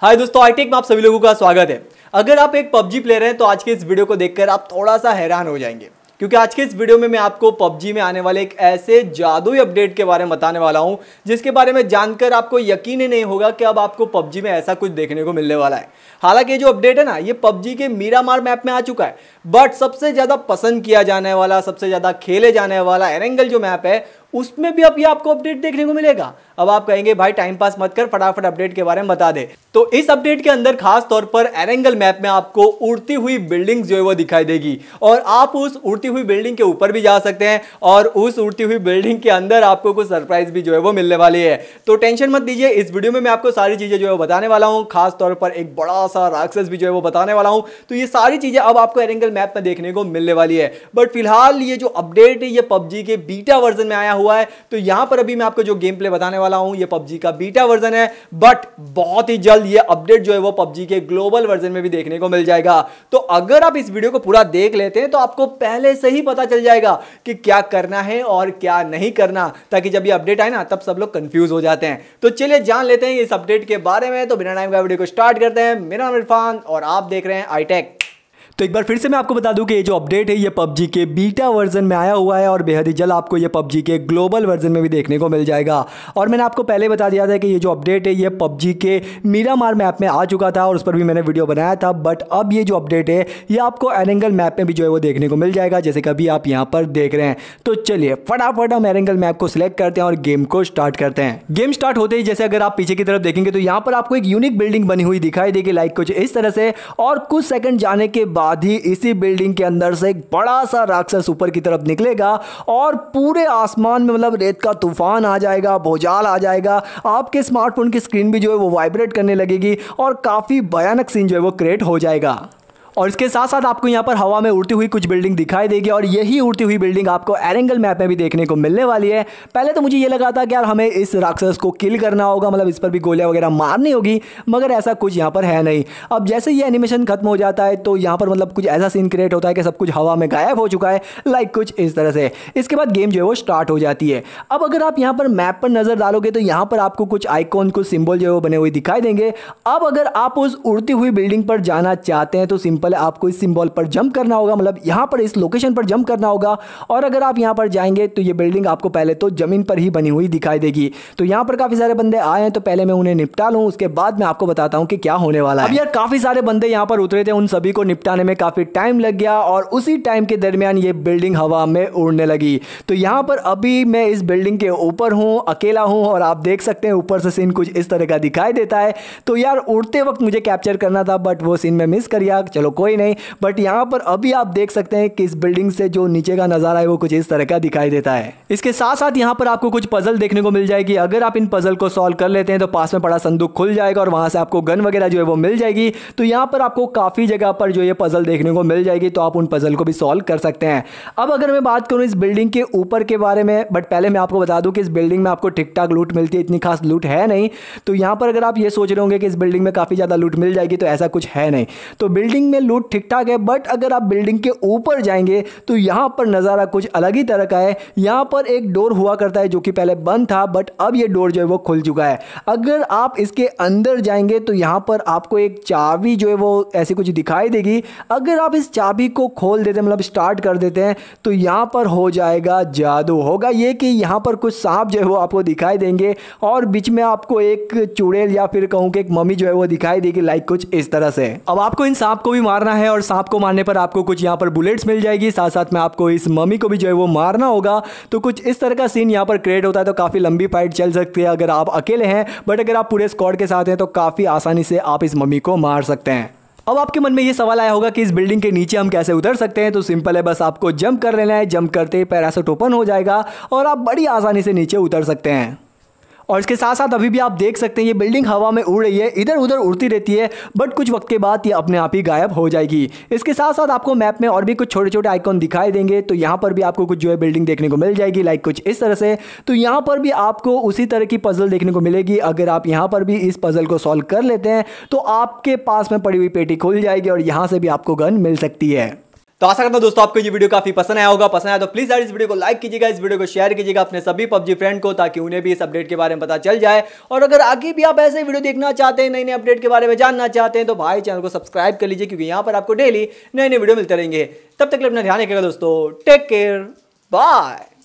हाय दोस्तों आईटेक e में आप सभी लोगों का स्वागत है अगर आप एक पबजी प्लेयर हैं तो आज के इस वीडियो को देखकर आप थोड़ा सा हैरान हो जाएंगे क्योंकि आज के इस वीडियो में मैं आपको पबजी में आने वाले एक ऐसे जादुई अपडेट के बारे में बताने वाला हूं जिसके बारे में जानकर आपको यकीन ही नहीं होगा कि अब आपको पबजी में ऐसा कुछ देखने को मिलने वाला है हालांकि ये जो अपडेट है ना ये पबजी के मीरामार मैप में आ चुका है बट सबसे ज़्यादा पसंद किया जाने वाला सबसे ज़्यादा खेले जाने वाला एरेंगल जो मैप है उसमें भी अभी आपको अपडेट देखने को मिलेगा अब आप कहेंगे भाई टाइम पास मत कर फटाफट अपडेट के बारे में बता दे तो इस अपडेट के अंदर खास तौर पर एरेंगल मैप में आपको उड़ती हुई बिल्डिंग जो है वो दिखाई देगी और आप उस उड़ती हुई बिल्डिंग के ऊपर भी जा सकते हैं और उस उड़ती हुई बिल्डिंग के अंदर आपको कुछ सरप्राइज भी जो है वो मिलने वाली है तो टेंशन मत दीजिए इस वीडियो में मैं आपको सारी चीजें जो है बताने वाला हूँ खासतौर पर एक बड़ा सा राक्षस भी जो है वो बताने वाला हूँ तो ये सारी चीजें अब आपको एरेंगल मैप में देखने को मिलने वाली है बट फिलहाल ये जो अपडेट है ये पबजी के बीटा वर्जन में आया आया हुआ है तो यहां पर अभी मैं आपको जो गेम प्ले बताने वाला हूं यह पबजी का बीटा वर्जन है बट बहुत ही जल्द यह अपडेट जो है वो पबजी के ग्लोबल वर्जन में भी देखने को मिल जाएगा तो अगर आप इस वीडियो को पूरा देख लेते हैं तो आपको पहले से ही पता चल जाएगा कि क्या करना है और क्या नहीं करना ताकि जब यह अपडेट आए ना तब सब लोग कंफ्यूज हो जाते हैं तो चलिए जान लेते हैं इस अपडेट के बारे में तो बिना टाइम का वीडियो को स्टार्ट करते हैं मेरा नाम इरफान और आप देख रहे हैं आईटेक तो एक बार फिर से मैं आपको बता दूं कि ये जो अपडेट है ये पबजी के बीटा वर्जन में आया हुआ है और बेहद ही जल्द आपको ये पबजी के ग्लोबल वर्जन में भी देखने को मिल जाएगा और मैंने आपको पहले बता दिया था कि ये जो अपडेट है ये पबजी के मीरा मार मैप में आ चुका था और उस पर भी मैंने वीडियो बनाया था बट अब ये जो अपडेट है ये आपको एरेंगल मैप में भी जो है वो देखने को मिल जाएगा जैसे कभी आप यहाँ पर देख रहे हैं तो चलिए फटाफट हम एरेंगल मैप को सिलेक्ट करते हैं और गेम को स्टार्ट करते हैं गेम स्टार्ट होते ही जैसे अगर आप पीछे की तरफ देखेंगे तो यहाँ पर आपको एक यूनिक बिल्डिंग बनी हुई दिखाई देगी लाइक कुछ इस तरह से और कुछ सेकंड जाने के बाद बाद ही इसी बिल्डिंग के अंदर से एक बड़ा सा राक्षस ऊपर की तरफ निकलेगा और पूरे आसमान में मतलब रेत का तूफान आ जाएगा भोजाल आ जाएगा आपके स्मार्टफोन की स्क्रीन भी जो है वो वाइब्रेट करने लगेगी और काफ़ी भयानक सीन जो है वो क्रिएट हो जाएगा और इसके साथ साथ आपको यहाँ पर हवा में उड़ती हुई कुछ बिल्डिंग दिखाई देगी और यही उड़ती हुई बिल्डिंग आपको एरेंगल मैप में भी देखने को मिलने वाली है पहले तो मुझे ये लगा था कि यार हमें इस राक्षस को किल करना होगा मतलब इस पर भी गोलियाँ वगैरह मारनी होगी मगर ऐसा कुछ यहाँ पर है नहीं अब जैसे ये एनिमेशन खत्म हो जाता है तो यहाँ पर मतलब कुछ ऐसा सीन क्रिएट होता है कि सब कुछ हवा में गायब हो चुका है लाइक कुछ इस तरह से इसके बाद गेम जो है वो स्टार्ट हो जाती है अब अगर आप यहाँ पर मैप पर नज़र डालोगे तो यहाँ पर आपको कुछ आइकॉन कुछ सिम्बल जो है वो बने हुए दिखाई देंगे अब अगर आप उस उड़ती हुई बिल्डिंग पर जाना चाहते हैं तो सिंपल सिंपल है आपको इस सिंबल पर जंप करना होगा मतलब यहाँ पर इस लोकेशन पर जंप करना होगा और अगर आप यहाँ पर जाएंगे तो ये बिल्डिंग आपको पहले तो ज़मीन पर ही बनी हुई दिखाई देगी तो यहाँ पर काफ़ी सारे बंदे आए हैं तो पहले मैं उन्हें निपटा लूँ उसके बाद मैं आपको बताता हूँ कि क्या होने वाला है अब यार काफ़ी सारे बंदे यहाँ पर उतरे थे उन सभी को निपटाने में काफ़ी टाइम लग गया और उसी टाइम के दरमियान ये बिल्डिंग हवा में उड़ने लगी तो यहाँ पर अभी मैं इस बिल्डिंग के ऊपर हूँ अकेला हूँ और आप देख सकते हैं ऊपर से सीन कुछ इस तरह का दिखाई देता है तो यार उड़ते वक्त मुझे कैप्चर करना था बट वो सीन मैं मिस कर गया चलो कोई नहीं बट यहाँ पर अभी आप देख सकते हैं कि इस बिल्डिंग से जो नीचे का नज़ारा है वो कुछ इस तरह का दिखाई देता है इसके साथ साथ यहाँ पर आपको कुछ पजल देखने को मिल जाएगी अगर आप इन पजल को सॉल्व कर लेते हैं तो पास में पड़ा संदूक खुल जाएगा और वहां से आपको गन वगैरह जो है वो मिल जाएगी तो यहाँ पर आपको काफ़ी जगह पर जो ये पजल देखने को मिल जाएगी तो आप उन पजल को भी सॉल्व कर सकते हैं अब अगर मैं बात करूँ इस बिल्डिंग के ऊपर के बारे में बट पहले मैं आपको बता दूँ कि इस बिल्डिंग में आपको ठीक ठाक लूट मिलती है इतनी खास लूट है नहीं तो यहाँ पर अगर आप ये सोच रहे होंगे कि इस बिल्डिंग में काफ़ी ज़्यादा लूट मिल जाएगी तो ऐसा कुछ है नहीं तो बिल्डिंग में लूट ठीक ठाक है बट अगर आप बिल्डिंग के ऊपर जाएंगे तो यहाँ पर नज़ारा कुछ अलग ही तरह का है यहाँ पर एक डोर हुआ करता है जो कि पहले बंद था बट अब ये डोर जो है वो खुल चुका है अगर आप इसके अंदर जाएंगे तो यहाँ पर आपको एक चाबी जो है वो ऐसी कुछ दिखाई देगी अगर आप इस चाबी को खोल देते मतलब स्टार्ट कर देते हैं तो यहाँ पर हो जाएगा जादू होगा ये कि यहाँ पर कुछ सांप जो है वो आपको दिखाई देंगे और बीच में आपको एक चुड़ैल या फिर कहूँ कि एक मम्मी जो है वो दिखाई देगी लाइक कुछ इस तरह से अब आपको इन सांप को भी मार मारना है और सांप को मारने पर आपको कुछ यहाँ पर बुलेट्स मिल जाएगी साथ साथ में आपको इस मम्मी को भी जो है वो मारना होगा तो कुछ इस तरह का सीन यहाँ पर क्रिएट होता है तो काफ़ी लंबी फाइट चल सकती है अगर आप अकेले हैं बट अगर आप पूरे स्कॉड के साथ हैं तो काफ़ी आसानी से आप इस मम्मी को मार सकते हैं अब आपके मन में ये सवाल आया होगा कि इस बिल्डिंग के नीचे हम कैसे उतर सकते हैं तो सिंपल है बस आपको जंप कर लेना है जंप करते ही पैरासूट ओपन हो जाएगा और आप बड़ी आसानी से नीचे उतर सकते हैं और इसके साथ साथ अभी भी आप देख सकते हैं ये बिल्डिंग हवा में उड़ रही है इधर उधर उड़ती रहती है बट कुछ वक्त के बाद ये अपने आप ही गायब हो जाएगी इसके साथ साथ आपको मैप में और भी कुछ छोटे छोटे आइकॉन दिखाई देंगे तो यहाँ पर भी आपको कुछ जो है बिल्डिंग देखने को मिल जाएगी लाइक कुछ इस तरह से तो यहाँ पर भी आपको उसी तरह की पजल देखने को मिलेगी अगर आप यहाँ पर भी इस पजल को सॉल्व कर लेते हैं तो आपके पास में पड़ी हुई पेटी खुल जाएगी और यहाँ से भी आपको गन मिल सकती है तो आशा करता हूँ दोस्तों आपको ये वीडियो काफी पसंद आया होगा पसंद आया तो प्लीज यार इस वीडियो को लाइक कीजिएगा इस वीडियो को शेयर कीजिएगा अपने सभी पबजी फ्रेंड को ताकि उन्हें भी इस अपडेट के बारे में पता चल जाए और अगर आगे भी आप ऐसे वीडियो देखना चाहते हैं नई नई अपडेट के बारे में जानना चाहते हैं तो भाई चैनल को सब्सक्राइब कर लीजिए क्योंकि यहाँ पर आपको डेली नए नए वीडियो मिलते रहेंगे तब तक अपना ध्यान रखेगा दोस्तों टेक केयर बाय